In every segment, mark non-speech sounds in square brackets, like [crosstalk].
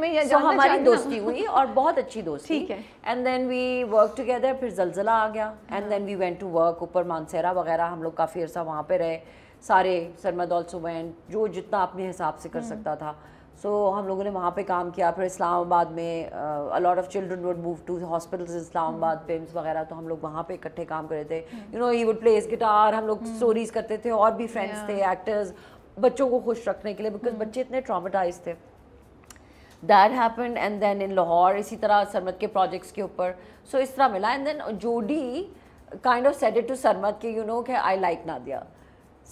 हमें so, हमारी दोस्ती हुई और बहुत अच्छी दोस्ती and then we work together फिर जलजला आ गया and then we went to work ऊपर मानसेरा वगैरह हम लोग काफ़ी अर्सा वहाँ पे रहे सारे सरमद ऑल्सो वेंट जो जितना अपने हिसाब से कर हाँ। सकता था सो so, हम लोगों ने वहाँ पे काम किया फिर इस्लामाबाद में a lot of children would move to hospitals Islamabad PIMS हाँ। वगैरह तो हम लोग वहाँ पे इकट्ठे काम कर रहे थे you know he would plays guitar हम लोग स्टोरीज हाँ। करते थे और भी फ्रेंड्स yeah. थे एक्टर्स बच्चों को खुश रखने के लिए बिकॉज बच्चे इतने ट्रामेटाइज थे that happen and then in Lahore इसी तरह सरमत के प्रोजेक्ट्स के ऊपर सो so, इस तरह मिला and then Jodi kind of it to Sarmat के यू नो के आई लाइक ना दिया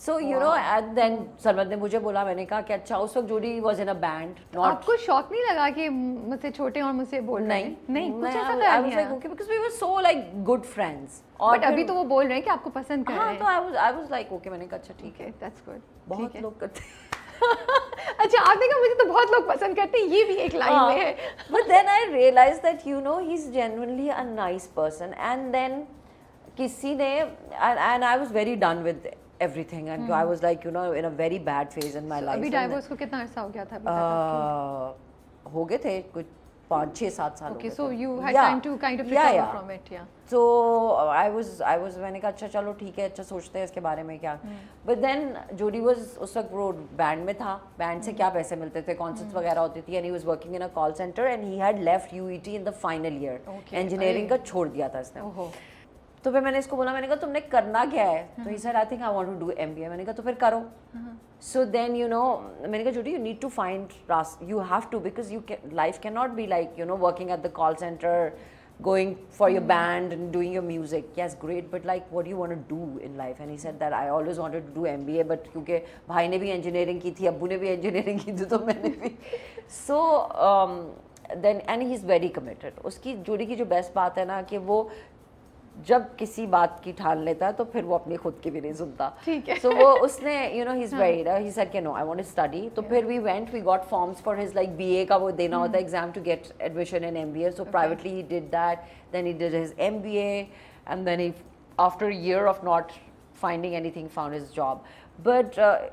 so you know and then Sarmat ने मुझे बोला मैंने कहा कि अच्छा उस वक्त जोडी वॉज इन अ बैंड आपको शौक नहीं लगा कि मुझसे छोटे और मुझसे बोल नहीं नहीं कुछ ऐसा लगा नहीं like okay because we were so like good friends और अभी तो वो बोल रहे हैं कि आपको पसंद कर हाँ, रहे तो हैं हां तो I was I was like okay मैंने कहा अच्छा ठीक है दैट्स गुड बहुत लोग करते हैं [laughs] अच्छा आपने कहा मुझे तो बहुत लोग पसंद करते हैं ये भी एक लाइन में हाँ, है but then I realise that you know he is genuinely a nice person and then किसी ने and I was very done with everything and I was like you know in a very bad phase in my life अभी divorce को कितना अरसा हो गया था? Uh, हो गए थे कुछ पाँच छः सात साल okay, so you had yeah. time to kind of recover yeah, yeah. from it yeah so I मैंने कहा अच्छा चलो ठीक है अच्छा सोचते हैं इसके बारे में क्या बट देन जोडी वाज उस वक्त वो बैंड में था बैंड से hmm. क्या पैसे मिलते थे कॉन्सर्ट्स hmm. वगैरह होती थी and he was working in a call centre and he had left UET in the final year engineering का छोड़ दिया था इसने तो फिर मैंने इसको बोला मैंने कहा तुमने करना क्या है तो he sir I think I want to do MBA मैंने कहा तो फिर करो सो देन यू नो मैंने कहा Judy you need to find you have to because you life can not be like you know working at the call centre going for your band and doing your music yes great but like what do you want to do in life and he said that i always wanted to do mba but kyunki bhai ne bhi engineering ki thi abbu ne bhi engineering ki thi to maine bhi so um, then and he is very committed उसकी जोड़ी की जो best बात है ना कि वो जब किसी बात की ठान लेता है तो फिर वो अपनी खुद की भी नहीं सुनता ठीक है सो so, वो उसने you know his wed he said के no I want to study तो फिर we went we got forms for his like BA का वो देना होता है exam to get admission in MBA so privately he did that then he did his MBA and then he after year of not finding anything found his job but